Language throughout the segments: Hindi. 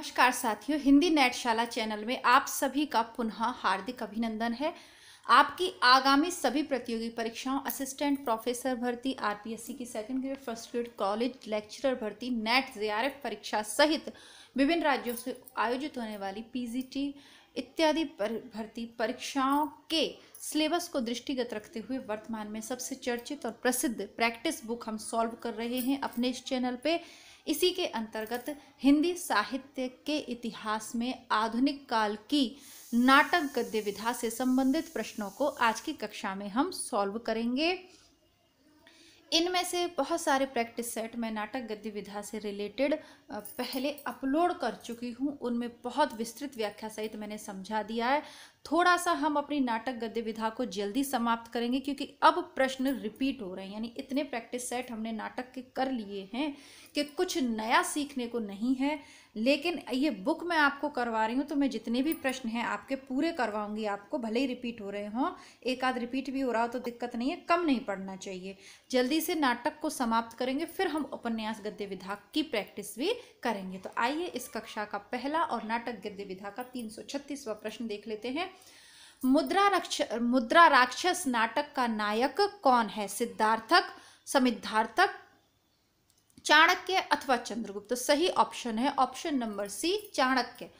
नमस्कार साथियों हिंदी नेटशाला चैनल में आप सभी का पुनः हार्दिक अभिनंदन है आपकी आगामी सभी प्रतियोगी परीक्षाओं असिस्टेंट प्रोफेसर भर्ती आरपीएससी की second grade first grade college lecturer भर्ती नेट जे परीक्षा सहित विभिन्न राज्यों से आयोजित होने वाली पीजीटी इत्यादि पर भर्ती परीक्षाओं के सिलेबस को दृष्टिगत रखते हुए वर्तमान में सबसे चर्चित और प्रसिद्ध प्रैक्टिस बुक हम सॉल्व कर रहे हैं अपने इस चैनल पर इसी के अंतर्गत हिंदी साहित्य के इतिहास में आधुनिक काल की नाटक गद्य विधा से संबंधित प्रश्नों को आज की कक्षा में हम सॉल्व करेंगे इनमें से बहुत सारे प्रैक्टिस सेट मैं नाटक गद्य विधा से रिलेटेड पहले अपलोड कर चुकी हूँ उनमें बहुत विस्तृत व्याख्या सहित मैंने समझा दिया है थोड़ा सा हम अपनी नाटक गद्य विधा को जल्दी समाप्त करेंगे क्योंकि अब प्रश्न रिपीट हो रहे हैं यानी इतने प्रैक्टिस सेट हमने नाटक के कर लिए हैं कि कुछ नया सीखने को नहीं है लेकिन ये बुक मैं आपको करवा रही हूँ तो मैं जितने भी प्रश्न हैं आपके पूरे करवाऊंगी आपको भले ही रिपीट हो रहे हों एक आध रिपीट भी हो रहा हो तो दिक्कत नहीं है कम नहीं पढ़ना चाहिए जल्दी से नाटक को समाप्त करेंगे फिर हम उपन्यास गद्य विधा की प्रैक्टिस भी करेंगे तो आइए इस कक्षा का पहला और नाटक गद्य विधा का तीन प्रश्न देख लेते हैं मुद्रा रक्ष मुद्रा राक्षस नाटक का नायक कौन है सिद्धार्थक समिद्धार्थक चाणक्य अथवा चंद्रगुप्त तो सही ऑप्शन है ऑप्शन नंबर सी चाणक्य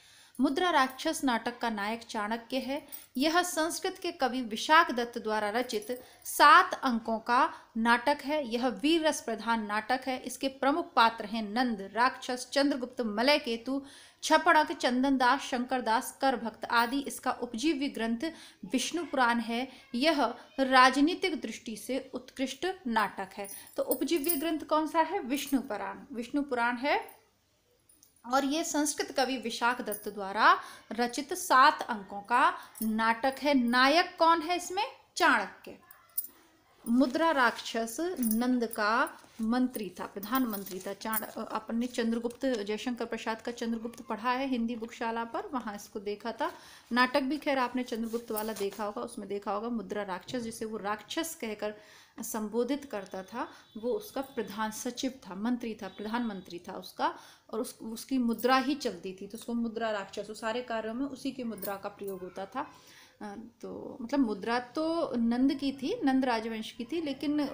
मुद्रा राक्षस नाटक का नायक चाणक्य है यह संस्कृत के कवि विशाख दत्त द्वारा रचित सात अंकों का नाटक है यह वीर रस प्रधान नाटक है इसके प्रमुख पात्र हैं नंद राक्षस चंद्रगुप्त मलय केतु छपड़क चंदनदास शंकरदास कर भक्त आदि इसका उपजीव्य ग्रंथ विष्णु पुराण है यह राजनीतिक दृष्टि से उत्कृष्ट नाटक है तो उपजीव्य ग्रंथ कौन सा है विष्णु पुराण विष्णु पुराण है और ये संस्कृत कवि विशाख दत्त द्वारा रचित सात अंकों का नाटक है नायक कौन है इसमें चाणक्य मुद्रा राक्षस नंद का मंत्री था प्रधानमंत्री था चाण अपन ने चंद्रगुप्त जयशंकर प्रसाद का चंद्रगुप्त पढ़ा है हिंदी बुकशाला पर वहाँ इसको देखा था नाटक भी खैर आपने चंद्रगुप्त वाला देखा होगा उसमें देखा होगा मुद्रा राक्षस जिसे वो राक्षस कहकर संबोधित करता था वो उसका प्रधान सचिव था मंत्री था प्रधानमंत्री था उसका और उस उसकी मुद्रा ही चलती थी तो उसको मुद्रा राक्षस सारे कार्यों में उसी की मुद्रा का प्रयोग होता था तो मतलब मुद्रा तो नंद की थी नंद राजवंश की थी लेकिन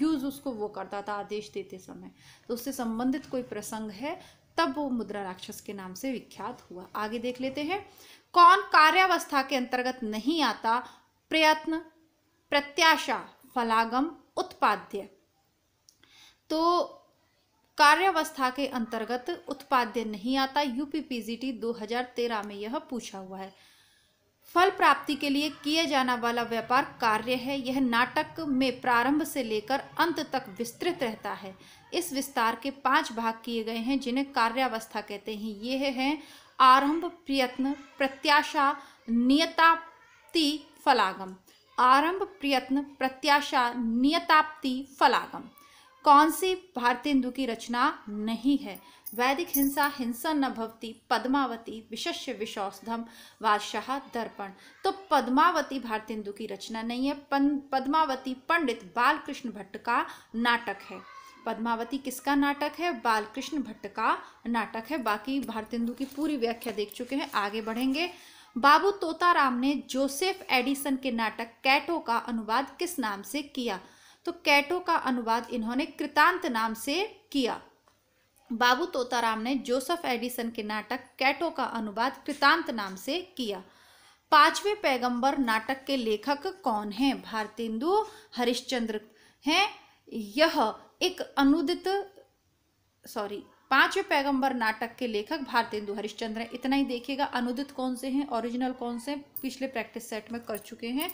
यूज़ उसको वो करता था आदेश देते समय तो उससे संबंधित कोई प्रसंग है तब वो मुद्रा राक्षस के नाम से विख्यात हुआ आगे देख लेते हैं कौन कार्यावस्था के अंतर्गत नहीं आता प्रयत्न प्रत्याशा फलागम उत्पाद्य तो कार्यावस्था के अंतर्गत उत्पाद्य नहीं आता यूपीपीजीटी 2013 में यह पूछा हुआ है फल प्राप्ति के लिए किए जाना वाला व्यापार कार्य है यह नाटक में प्रारंभ से लेकर अंत तक विस्तृत रहता है इस विस्तार के पांच भाग किए गए हैं जिन्हें कार्यावस्था कहते हैं यह हैं आरंभ प्रयत्न प्रत्याशा नियताप्ति फलागम आरंभ प्रयत्न प्रत्याशा नियताप्ति फलागम कौन सी भारतेंदु की रचना नहीं है वैदिक हिंसा हिंसा न भवती पद्मावती विशस्य विशौषधम वादशाह दर्पण तो पद्मावती भारतेंदु की रचना नहीं है पन, पद्मावती पंडित बालकृष्ण भट्ट का नाटक है पद्मावती किसका नाटक है बालकृष्ण भट्ट का नाटक है बाकी भारतेंदु की पूरी व्याख्या देख चुके हैं आगे बढ़ेंगे बाबू तोताराम ने जोसेफ एडिसन के नाटक कैटो का अनुवाद किस नाम से किया तो कैटो का अनुवाद इन्होंने कृतांत नाम से किया बाबू तोताराम ने जोसेफ एडिसन के नाटक कैटो का अनुवाद कृतांत नाम से किया पांचवें पैगंबर नाटक के लेखक कौन हैं भारतेंदु हरिश्चंद्र हैं यह एक अनुदित सॉरी पांचवें पैगंबर नाटक के लेखक भारतेंदु हरिश्चंद्र हैं इतना ही देखिएगा अनुदित कौन से हैं ओरिजिनल कौन से पिछले प्रैक्टिस सेट में कर चुके हैं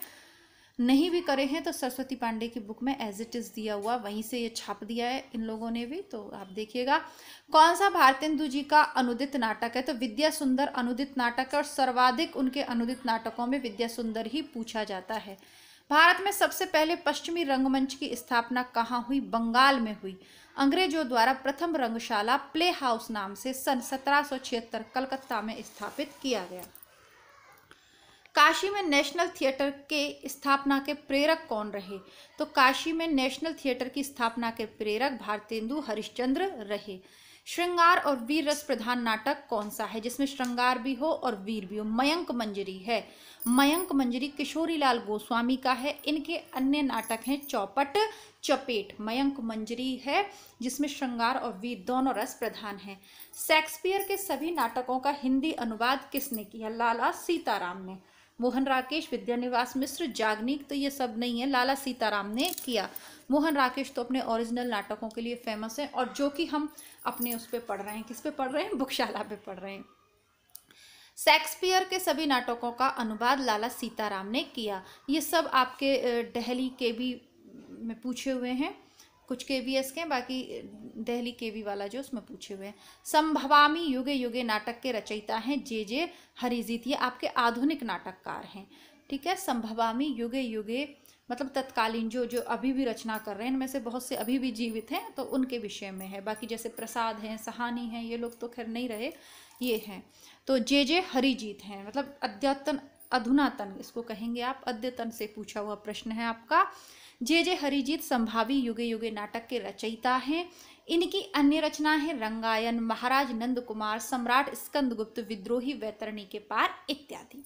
नहीं भी करे हैं तो सरस्वती पांडे की बुक में एज इट इज़ दिया हुआ वहीं से ये छाप दिया है इन लोगों ने भी तो आप देखिएगा कौन सा भारतेंदु जी का अनुदित नाटक है तो विद्या सुंदर अनुदित नाटक है और सर्वाधिक उनके अनुदित नाटकों में विद्या सुंदर ही पूछा जाता है भारत में सबसे पहले पश्चिमी रंगमंच की स्थापना कहाँ हुई बंगाल में हुई अंग्रेजों द्वारा प्रथम रंगशाला प्ले हाउस नाम से सन सत्रह कलकत्ता में स्थापित किया गया काशी में नेशनल थिएटर के स्थापना के प्रेरक कौन रहे तो काशी में नेशनल थिएटर की स्थापना के प्रेरक भारतेंदु हरिश्चंद्र रहे श्रृंगार और वीर रस प्रधान नाटक कौन सा है जिसमें श्रृंगार भी हो और वीर भी हो मयंक मंजरी है मयंक मंजरी किशोरीलाल गोस्वामी का है इनके अन्य नाटक हैं चौपट चपेट मयंक मंजरी है जिसमें श्रृंगार और वीर दोनों रस प्रधान हैं शेक्सपियर के सभी नाटकों का हिंदी अनुवाद किसने किया लाला सीताराम ने मोहन राकेश विद्यानिवास मिश्र जागनिक तो ये सब नहीं है लाला सीताराम ने किया मोहन राकेश तो अपने ओरिजिनल नाटकों के लिए फेमस हैं और जो कि हम अपने उस पर पढ़ रहे हैं किस पे पढ़ रहे हैं बुकशाला पे पढ़ रहे हैं शेक्सपियर के सभी नाटकों का अनुवाद लाला सीताराम ने किया ये सब आपके डहली के भी में पूछे हुए हैं कुछ के वी एस के हैं बाकी दहली के वी वाला जो उसमें पूछे हुए हैं संभवामी युगे युगे नाटक के रचयिता हैं जे जे हरिजीत ये आपके आधुनिक नाटककार हैं ठीक है संभवामी युगे युगे मतलब तत्कालीन जो जो अभी भी रचना कर रहे हैं इनमें से बहुत से अभी भी जीवित हैं तो उनके विषय में है बाकी जैसे प्रसाद हैं सहानी हैं ये लोग तो खैर नहीं रहे ये हैं तो जे जे हरिजीत हैं मतलब अद्यतन अधुनातन इसको कहेंगे आप अद्यतन से पूछा हुआ प्रश्न है आपका जे जे हरिजीत संभावी युगे युगे नाटक के रचयिता हैं इनकी अन्य रचना है रंगायन महाराज नंद कुमार सम्राट स्कंद गुप्त विद्रोही वैतरणी के पार इत्यादि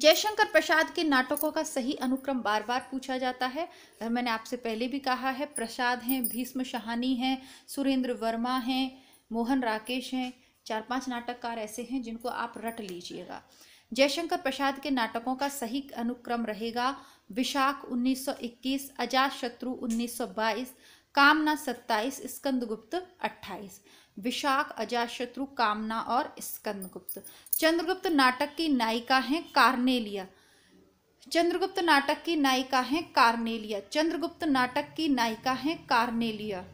जयशंकर प्रसाद के नाटकों का सही अनुक्रम बार बार पूछा जाता है और मैंने आपसे पहले भी कहा है प्रसाद हैं भीष्म शाहानी हैं सुरेंद्र वर्मा हैं मोहन राकेश हैं चार पांच नाटककार ऐसे हैं जिनको आप रट लीजिएगा जयशंकर प्रसाद के नाटकों का सही अनुक्रम रहेगा विशाख 1921, अजात शत्रु 1922, कामना 27, स्कंदगुप्त 28, विशाख अजात शत्रु कामना और स्कंदगुप्त चंद्रगुप्त नाटक की नायिका हैं कार्नेलिया चंद्रगुप्त नाटक की नायिका हैं कार्नेलिया चंद्रगुप्त नाटक की नायिका हैं कार्नेलिया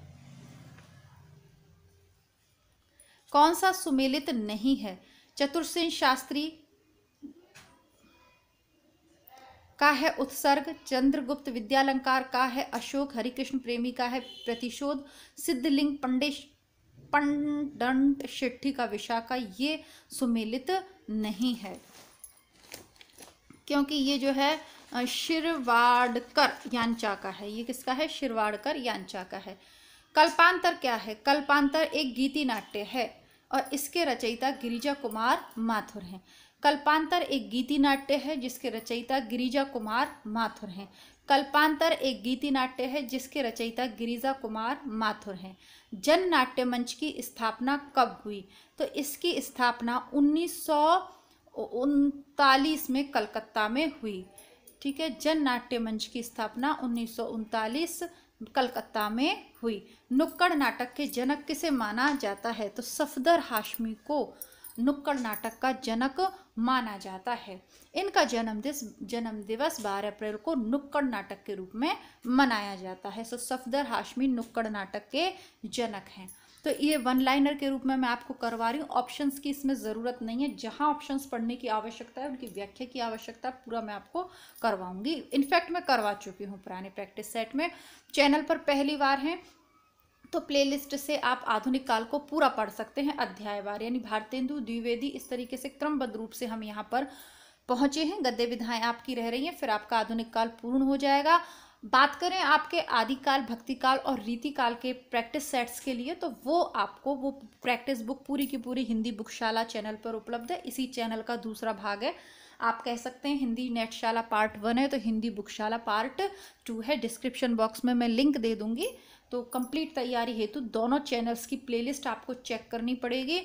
कौन सा सुमेलित नहीं है चतुर्सेन शास्त्री का है उत्सर्ग चंद्रगुप्त विद्यालंकार का है अशोक हरिकृष्ण प्रेमी का है प्रतिशोध सिद्धलिंग पंडे पंडंट शेट्ठी का विशाखा ये सुमेलित नहीं है क्योंकि ये जो है शिरवाड़कर यांचा का है ये किसका है शिरवाड़कर यांचा का है कल्पांतर क्या है कल्पांतर एक गीति नाट्य है और इसके रचयिता गिरिजा कुमार माथुर हैं कल्पांतर एक गीति नाट्य है जिसके रचयिता गिरिजा कुमार माथुर हैं कल्पांतर एक गीति नाट्य है जिसके रचयिता गिरिजा कुमार माथुर हैं जन नाट्य मंच की स्थापना कब हुई तो इसकी स्थापना उन्नीस उनतालीस में कलकत्ता में हुई ठीक है जन नाट्य मंच की स्थापना उन्नीस कलकत्ता में हुई नुक्कड़ नाटक के जनक किसे माना जाता है तो सफदर हाशमी को नुक्कड़ नाटक का जनक माना जाता है इनका जन्म जन्मदिवस 12 अप्रैल को नुक्कड़ नाटक के रूप में मनाया जाता है सो सफदर हाशमी नुक्कड़ नाटक के जनक हैं तो ये वन लाइनर के रूप में मैं आपको करवा रही हूँ ऑप्शंस की इसमें ज़रूरत नहीं है जहाँ ऑप्शंस पढ़ने की आवश्यकता है उनकी व्याख्या की आवश्यकता पूरा मैं आपको करवाऊंगी इनफैक्ट मैं करवा चुकी हूँ पुराने प्रैक्टिस सेट में चैनल पर पहली बार हैं तो प्लेलिस्ट से आप आधुनिक काल को पूरा पढ़ सकते हैं अध्यायवार यानी भारतेंदु द्विवेदी इस तरीके से क्रमबद्ध रूप से हम यहाँ पर पहुंचे हैं गद्य विधाएं आपकी रह रही हैं फिर आपका आधुनिक काल पूर्ण हो जाएगा बात करें आपके आदिकाल भक्तिकाल और रीतिकाल के प्रैक्टिस सेट्स के लिए तो वो आपको वो प्रैक्टिस बुक पूरी की पूरी हिंदी बुकशाला चैनल पर उपलब्ध है इसी चैनल का दूसरा भाग है आप कह सकते हैं हिंदी नेटशाला पार्ट वन है तो हिंदी बुकशाला पार्ट टू है डिस्क्रिप्शन बॉक्स में मैं लिंक दे दूँगी तो कंप्लीट तैयारी हेतु दोनों चैनल्स की प्लेलिस्ट आपको चेक करनी पड़ेगी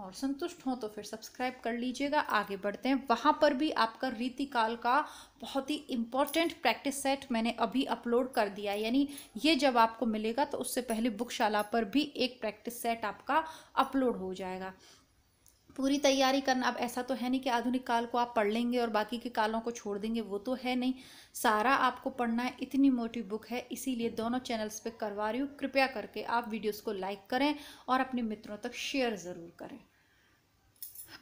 और संतुष्ट हों तो फिर सब्सक्राइब कर लीजिएगा आगे बढ़ते हैं वहाँ पर भी आपका रीतिकाल का बहुत ही इम्पॉर्टेंट प्रैक्टिस सेट मैंने अभी अपलोड कर दिया यानी ये जब आपको मिलेगा तो उससे पहले बुकशाला पर भी एक प्रैक्टिस सेट आपका अपलोड हो जाएगा पूरी तैयारी करना अब ऐसा तो है नहीं कि आधुनिक काल को आप पढ़ लेंगे और बाकी के कालों को छोड़ देंगे वो तो है नहीं सारा आपको पढ़ना है इतनी मोटी बुक है इसीलिए दोनों चैनल्स पे करवा रही हूँ कृपया करके आप वीडियोस को लाइक करें और अपने मित्रों तक शेयर ज़रूर करें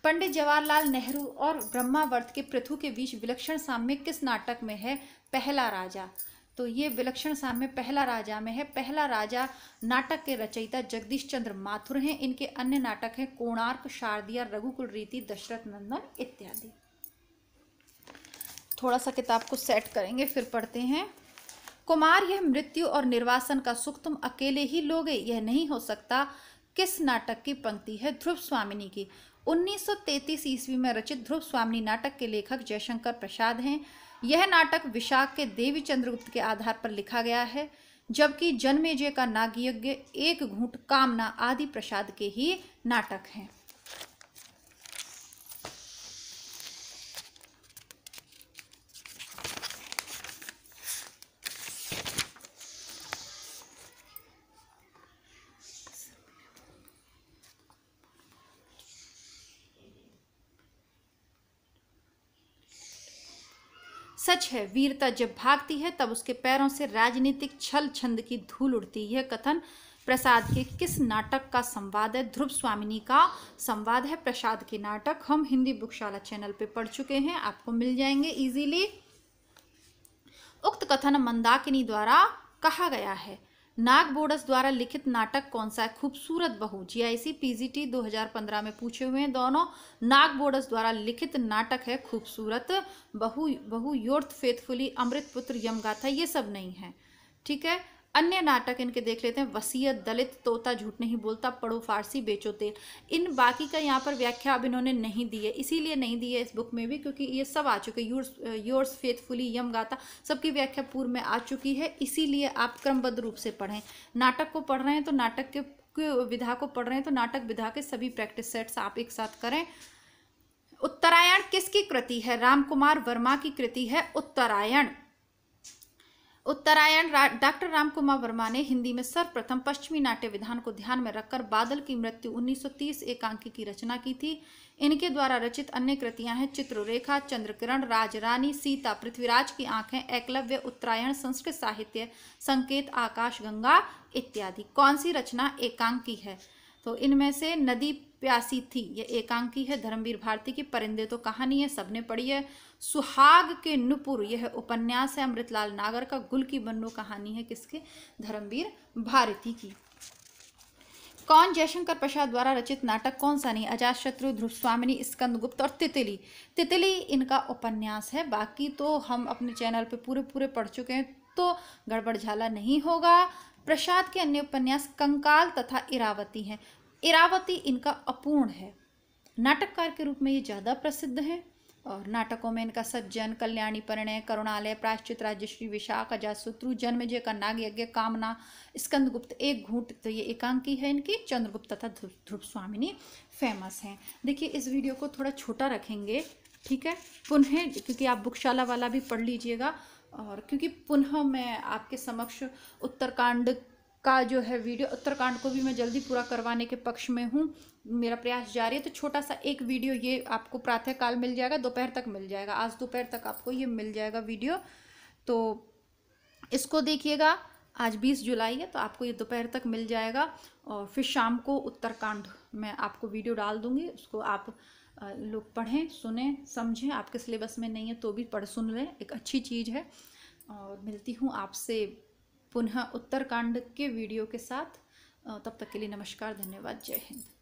पंडित जवाहरलाल नेहरू और ब्रह्मावर्त के पृथु के बीच विलक्षण साम्य किस नाटक में है पहला राजा तो ये विलक्षण साम्य पहला राजा में है पहला राजा नाटक के रचयिता जगदीश चंद्र माथुर हैं इनके अन्य नाटक हैं कोणार्क शारदिया रघुकुल रीति दशरथ नंदन इत्यादि थोड़ा सा किताब को सेट करेंगे फिर पढ़ते हैं कुमार यह मृत्यु और निर्वासन का सुख तुम अकेले ही लोगे यह नहीं हो सकता किस नाटक की पंक्ति है ध्रुव स्वामिनी की 1933 ईस्वी में रचित ध्रुव स्वामिनी नाटक के लेखक जयशंकर प्रसाद हैं यह नाटक विशाख के देवी चंद्रगुप्त के आधार पर लिखा गया है जबकि जन्मेजय का नागयज्ञ एक घूट कामना आदि प्रसाद के ही नाटक हैं सच है वीरता जब भागती है तब उसके पैरों से राजनीतिक छल छंद की धूल उड़ती यह कथन प्रसाद के किस नाटक का संवाद है ध्रुव स्वामिनी का संवाद है प्रसाद के नाटक हम हिंदी बुकशाला चैनल पे पढ़ चुके हैं आपको मिल जाएंगे इजीली उक्त कथन मंदाकिनी द्वारा कहा गया है नाग बोडस द्वारा लिखित नाटक कौन सा है खूबसूरत बहू जीआईसी पीजीटी 2015 में पूछे हुए हैं दोनों नाग बोडस द्वारा लिखित नाटक है खूबसूरत बहु बहु योर्थ फेथफुली अमृत पुत्र यमगाथा ये सब नहीं है ठीक है अन्य नाटक इनके देख लेते हैं वसीयत दलित तोता झूठ नहीं बोलता पढ़ो फारसी बेचो तेल इन बाकी का यहाँ पर व्याख्या अब इन्होंने नहीं दी है इसीलिए नहीं दी है इस बुक में भी क्योंकि ये सब आ चुके योर्स योर्स फेथफुली यम गाता सबकी व्याख्या पूर्व में आ चुकी है इसीलिए आप क्रमबद्ध रूप से पढ़ें नाटक को पढ़ रहे हैं तो नाटक के विधा को पढ़ रहे हैं तो नाटक विधा के सभी प्रैक्टिस सेट्स आप एक साथ करें उत्तरायण किसकी कृति है कुमार वर्मा की कृति है उत्तरायण उत्तरायण डॉक्टर रामकुमार वर्मा ने हिंदी में सर्वप्रथम पश्चिमी नाट्य विधान को ध्यान में रखकर बादल की मृत्यु 1930 एकांकी की रचना की थी इनके द्वारा रचित अन्य कृतियां हैं चित्ररेखा चंद्रकिरण राजरानी सीता पृथ्वीराज की आंखें एकलव्य उत्तरायण संस्कृत साहित्य संकेत आकाश गंगा इत्यादि कौन सी रचना एकांकी है तो इनमें से नदी प्यासी थी ये एकांकी है धर्मवीर भारती की परिंदे तो कहानी है सबने पढ़ी है सुहाग के नुपुर यह उपन्यास है अमृतलाल नागर का गुल की बन्नो कहानी है किसके धर्मवीर भारती की कौन जयशंकर प्रसाद द्वारा रचित नाटक कौन सा नहीं अजात शत्रु ध्रुव स्वामिनी स्कंदगुप्त और तितली तितली इनका उपन्यास है बाकी तो हम अपने चैनल पे पूरे पूरे पढ़ चुके हैं तो गड़बड़झाला नहीं होगा प्रसाद के अन्य उपन्यास कंकाल तथा इरावती हैं इरावती इनका अपूर्ण है नाटककार के रूप में ये ज़्यादा प्रसिद्ध हैं और नाटकों में इनका सज्जन कल्याणी परिणय करुणालय प्रायश्चित राज्यश्री विशाख जन्म जन्मजय का नाग यज्ञ कामना स्कंदगुप्त एक घूट तो ये एकांकी है इनकी चंद्रगुप्त तथा ध्रुव स्वामिनी फेमस हैं देखिए इस वीडियो को थोड़ा छोटा रखेंगे ठीक है पुनः क्योंकि आप बुकशाला वाला भी पढ़ लीजिएगा और क्योंकि पुनः मैं आपके समक्ष उत्तरकांड का जो है वीडियो उत्तराखंड को भी मैं जल्दी पूरा करवाने के पक्ष में हूँ मेरा प्रयास जारी है तो छोटा सा एक वीडियो ये आपको प्रातः काल मिल जाएगा दोपहर तक मिल जाएगा आज दोपहर तक आपको ये मिल जाएगा वीडियो तो इसको देखिएगा आज 20 जुलाई है तो आपको ये दोपहर तक मिल जाएगा और फिर शाम को उत्तरकांड में आपको वीडियो डाल दूँगी उसको आप लोग पढ़ें सुने समझें आपके सिलेबस में नहीं है तो भी पढ़ सुन लें एक अच्छी चीज़ है और मिलती हूँ आपसे पुनः उत्तरकांड के वीडियो के साथ तब तक के लिए नमस्कार धन्यवाद जय हिंद